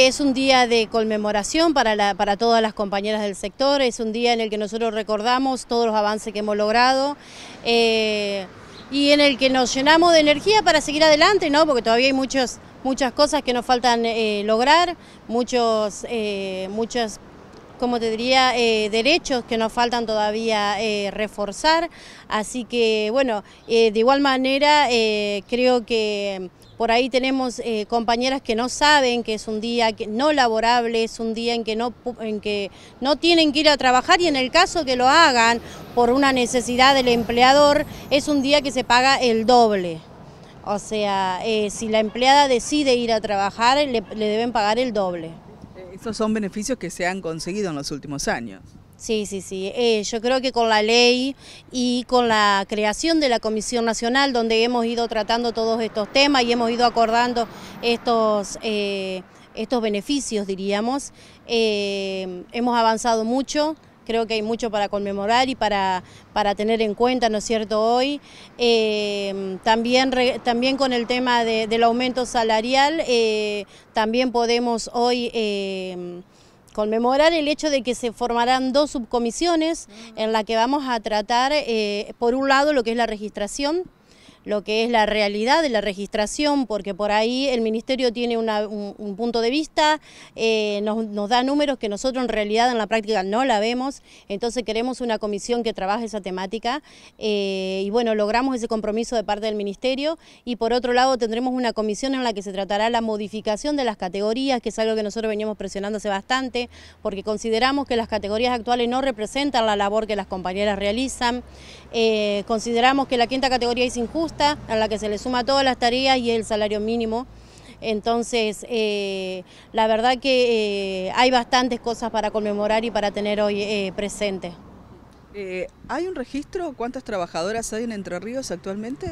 Es un día de conmemoración para, la, para, todas las compañeras del sector, es un día en el que nosotros recordamos todos los avances que hemos logrado eh, y en el que nos llenamos de energía para seguir adelante, ¿no? porque todavía hay muchos, muchas cosas que nos faltan eh, lograr, muchos, eh, muchas como te diría, eh, derechos que nos faltan todavía eh, reforzar. Así que, bueno, eh, de igual manera creo que por ahí tenemos compañeras que no saben que es un día que no laborable, es un día en que, no, en que no tienen que ir a trabajar y en el caso que lo hagan por una necesidad del empleador, es un día que se paga el doble. O sea, si la empleada decide ir a trabajar, le deben pagar el doble. Estos son beneficios que se han conseguido en los últimos años. Sí, sí, sí. Eh, yo creo que con la ley y con la creación de la Comisión Nacional, donde hemos ido tratando todos estos temas y hemos ido acordando estos, eh, estos beneficios, diríamos, eh, hemos avanzado mucho creo que hay mucho para conmemorar y para, para tener en cuenta, ¿no es cierto?, hoy. Eh, también, también con el tema del aumento salarial, eh, también podemos hoy... Eh, conmemorar el hecho de que se formarán dos subcomisiones en las que vamos a tratar, por un lado, lo que es la registración, lo que es la realidad de la registración, porque por ahí el Ministerio tiene un, punto de vista, eh, nos, da números que nosotros en realidad en la práctica no la vemos, entonces queremos una comisión que trabaje esa temática eh, y bueno, logramos ese compromiso de parte del Ministerio y por otro lado tendremos una comisión en la que se tratará la modificación de las categorías, que es algo que nosotros veníamos presionándose bastante, porque consideramos que las categorías actuales no representan la labor que las compañeras realizan, eh, consideramos que la quinta categoría es injusta, a la que se le suma todas las tareas y el salario mínimo. Entonces, eh, la verdad que eh, hay bastantes cosas para conmemorar y para tener hoy eh, presente. ¿Hay un registro? ¿Cuántas trabajadoras hay en Entre Ríos actualmente?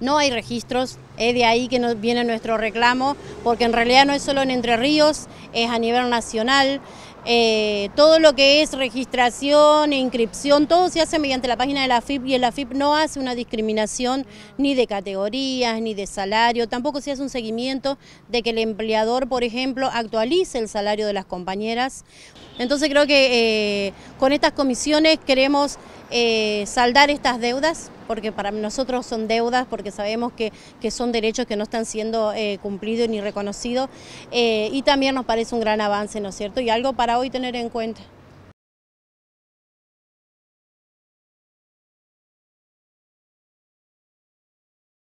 No hay registros, es de ahí que nos viene nuestro reclamo, porque en realidad no es solo en Entre Ríos, es a nivel nacional. Eh, todo lo que es registración e inscripción, todo se hace mediante la página de la AFIP y la AFIP no hace una discriminación ni de categorías, ni de salario, tampoco se hace un seguimiento de que el empleador, por ejemplo, actualice el salario de las compañeras. Entonces creo que eh, con estas comisiones queremos eh, saldar estas deudas, porque para nosotros son deudas, porque sabemos que, son derechos que no están siendo eh, cumplidos ni reconocidos, eh, y también nos parece un gran avance, ¿no es cierto? Y algo para hoy tener en cuenta.